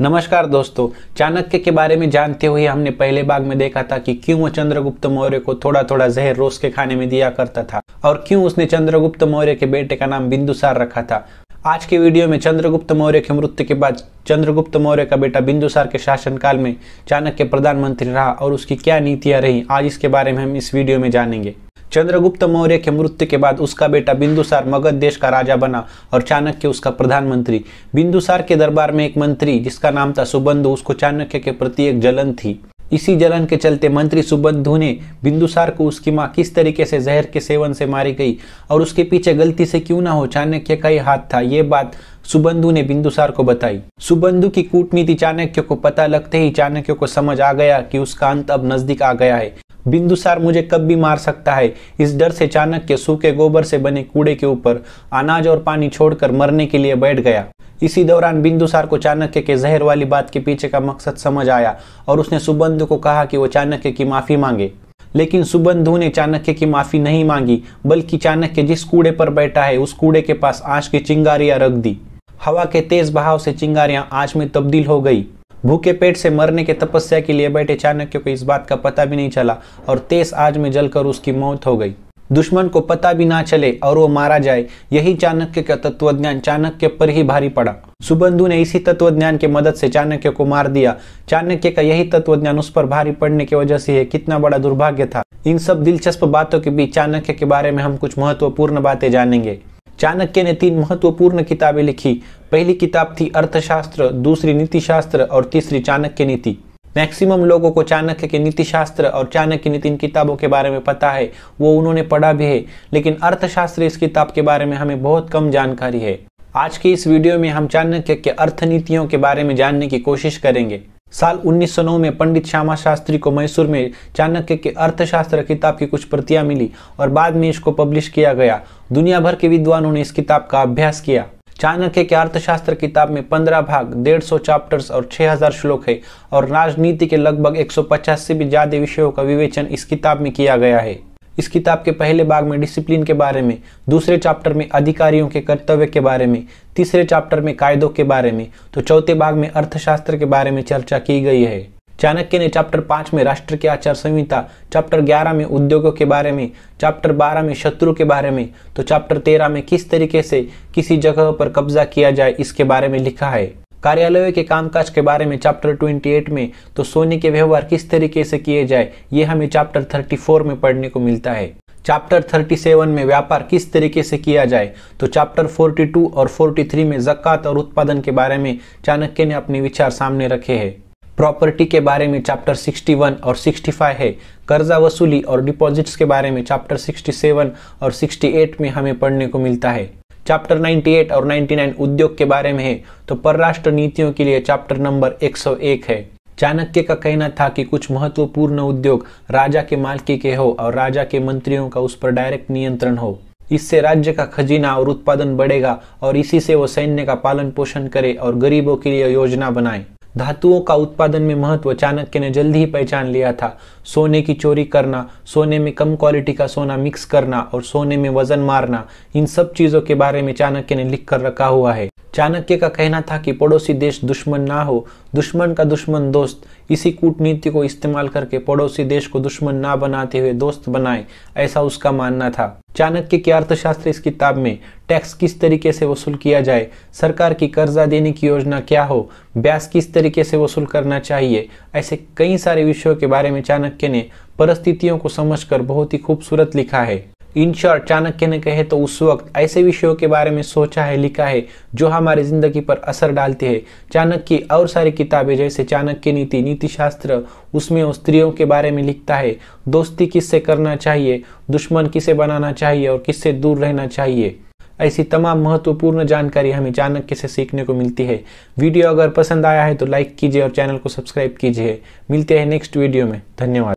नमस्कार दोस्तों चाणक्य के बारे में जानते हुए हमने पहले भाग में देखा था कि क्यों चंद्रगुप्त मौर्य को थोड़ा थोड़ा जहर रोज के खाने में दिया करता था और क्यों उसने चंद्रगुप्त मौर्य के बेटे का नाम बिंदुसार रखा था आज के वीडियो में चंद्रगुप्त मौर्य की मृत्यु के बाद चंद्रगुप्त मौर्य का बेटा बिंदुसार के शासनकाल में चाणक्य प्रधानमंत्री रहा और उसकी क्या नीतियां रही आज इसके बारे में हम इस वीडियो में जानेंगे चंद्रगुप्त मौर्य के मृत्यु के बाद उसका बेटा बिंदुसार मगध देश का राजा बना और चाणक्य उसका प्रधानमंत्री बिंदुसार के दरबार में एक मंत्री जिसका नाम था सुबंधु उसको चाणक्य के प्रति एक जलन थी इसी जलन के चलते मंत्री सुबंधु ने बिंदुसार को उसकी माँ किस तरीके से जहर के सेवन से मारी गई और उसके पीछे गलती से क्यों ना हो चाणक्य का ही हाथ था ये बात सुबंधु ने बिंदुसार को बताई सुबंधु की कूटनीति चाणक्य को पता लगते ही चाणक्य को समझ आ गया कि उसका अंत अब नजदीक आ गया है बिंदुसार मुझे कब भी मार सकता है इस डर से चाणक्य सूखे गोबर से बने कूड़े के ऊपर अनाज और पानी छोड़कर मरने के लिए बैठ गया इसी दौरान बिंदुसार को चाणक्य के जहर वाली बात के पीछे का मकसद समझ आया और उसने सुबंधु को कहा कि वो चाणक्य की माफी मांगे लेकिन सुबंधु ने चाणक्य की माफी नहीं मांगी बल्कि चाणक्य जिस कूड़े पर बैठा है उस कूड़े के पास आंच की चिंगारियां रख दी हवा के तेज बहाव से चिंगारियां आंच में तब्दील हो गई भूखे पेट से मरने के तपस्या के लिए बैठे चाणक्य को इस बात का पता भी नहीं चला और तेज आज में जलकर उसकी मौत हो गई दुश्मन को पता भी ना चले और वो मारा जाए यही चाणक्य का तत्वज्ञान चाणक्य पर ही भारी पड़ा सुबंधु ने इसी तत्वज्ञान की मदद से चाणक्य को मार दिया चाणक्य का यही तत्वज्ञान उस पर भारी पड़ने की वजह से है कितना बड़ा दुर्भाग्य था इन सब दिलचस्प बातों के बीच चाणक्य के बारे में हम कुछ महत्वपूर्ण बातें जानेंगे चाणक्य ने तीन महत्वपूर्ण किताबें लिखी पहली किताब थी अर्थशास्त्र दूसरी नीतिशास्त्र और तीसरी चाणक्य नीति मैक्सिमम लोगों को चाणक्य के नीतिशास्त्र और चाणक्य नीति इन किताबों के बारे में पता है वो उन्होंने पढ़ा भी है लेकिन अर्थशास्त्र इस किताब के बारे में हमें बहुत कम जानकारी है आज के इस वीडियो में हम चाणक्य के अर्थनीतियों के बारे में जानने की कोशिश करेंगे साल 1909 में पंडित श्यामा शास्त्री को मैसूर में चाणक्य के अर्थशास्त्र किताब की कुछ प्रतियां मिली और बाद में इसको पब्लिश किया गया दुनिया भर के विद्वानों ने इस किताब का अभ्यास किया चाणक्य के अर्थशास्त्र किताब में 15 भाग 150 चैप्टर्स और 6000 श्लोक है और राजनीति के लगभग 150 से भी ज्यादा विषयों का विवेचन इस किताब में किया गया है इस किताब के पहले भाग में डिसिप्लिन के बारे में दूसरे चैप्टर में अधिकारियों के कर्तव्य के बारे में तीसरे चैप्टर में कायदों के बारे में तो चौथे भाग में अर्थशास्त्र के बारे में चर्चा की गई है चाणक्य ने चैप्टर पाँच में राष्ट्र की आचार संहिता चैप्टर ग्यारह में उद्योगों के बारे में चैप्टर बारह में शत्रु के बारे में तो चैप्टर तेरह में किस तरीके से किसी जगह पर कब्जा किया जाए इसके बारे में लिखा है कार्यालयों के कामकाज के बारे में चैप्टर 28 में तो सोने के व्यवहार किस तरीके से किए जाए ये हमें चैप्टर 34 में पढ़ने को मिलता है चैप्टर 37 में व्यापार किस तरीके से किया जाए तो चैप्टर 42 और 43 में जक़ात और उत्पादन के बारे में चाणक्य ने अपने विचार सामने रखे हैं प्रॉपर्टी के बारे में चैप्टर 61 और 65 है कर्जा वसूली और डिपॉजिट्स के बारे में चैप्टर 67 और 68 में हमें पढ़ने को मिलता है चैप्टर 98 और 99 उद्योग के बारे में है तो परराष्ट्र नीतियों के लिए चैप्टर नंबर 101 है चाणक्य का कहना था कि कुछ महत्वपूर्ण उद्योग राजा के मालकी के हो और राजा के मंत्रियों का उस पर डायरेक्ट नियंत्रण हो इससे राज्य का खजीना और उत्पादन बढ़ेगा और इसी से वो सैन्य का पालन पोषण करे और गरीबों के लिए योजना बनाए धातुओं का उत्पादन में महत्व चाणक्य ने जल्द ही पहचान लिया था सोने की चोरी करना सोने में कम क्वालिटी का सोना मिक्स करना और सोने में वजन मारना इन सब चीज़ों के बारे में चाणक्य ने लिख कर रखा हुआ है चाणक्य का कहना था कि पड़ोसी देश दुश्मन ना हो दुश्मन का दुश्मन दोस्त इसी कूटनीति को इस्तेमाल करके पड़ोसी देश को दुश्मन ना बनाते हुए दोस्त बनाए ऐसा उसका मानना था चाणक्य के अर्थशास्त्र इस किताब में टैक्स किस तरीके से वसूल किया जाए सरकार की कर्जा देने की योजना क्या हो ब्याज किस तरीके से वसूल करना चाहिए ऐसे कई सारे विषयों के बारे में चाणक्य ने परिस्थितियों को समझकर बहुत ही खूबसूरत लिखा है इन शॉर्ट चाणक्य ने कहे तो उस वक्त ऐसे विषयों के बारे में सोचा है लिखा है जो हमारी जिंदगी पर असर डालती है चाणक्य और सारी किताबें जैसे चाणक्य नीति नीतिशास्त्र उसमें उस स्त्रियों के बारे में लिखता है दोस्ती किससे करना चाहिए दुश्मन किसे बनाना चाहिए और किससे दूर रहना चाहिए ऐसी तमाम महत्वपूर्ण जानकारी हमें चाणक्य से सीखने को मिलती है वीडियो अगर पसंद आया है तो लाइक कीजिए और चैनल को सब्सक्राइब कीजिए मिलते हैं नेक्स्ट वीडियो में धन्यवाद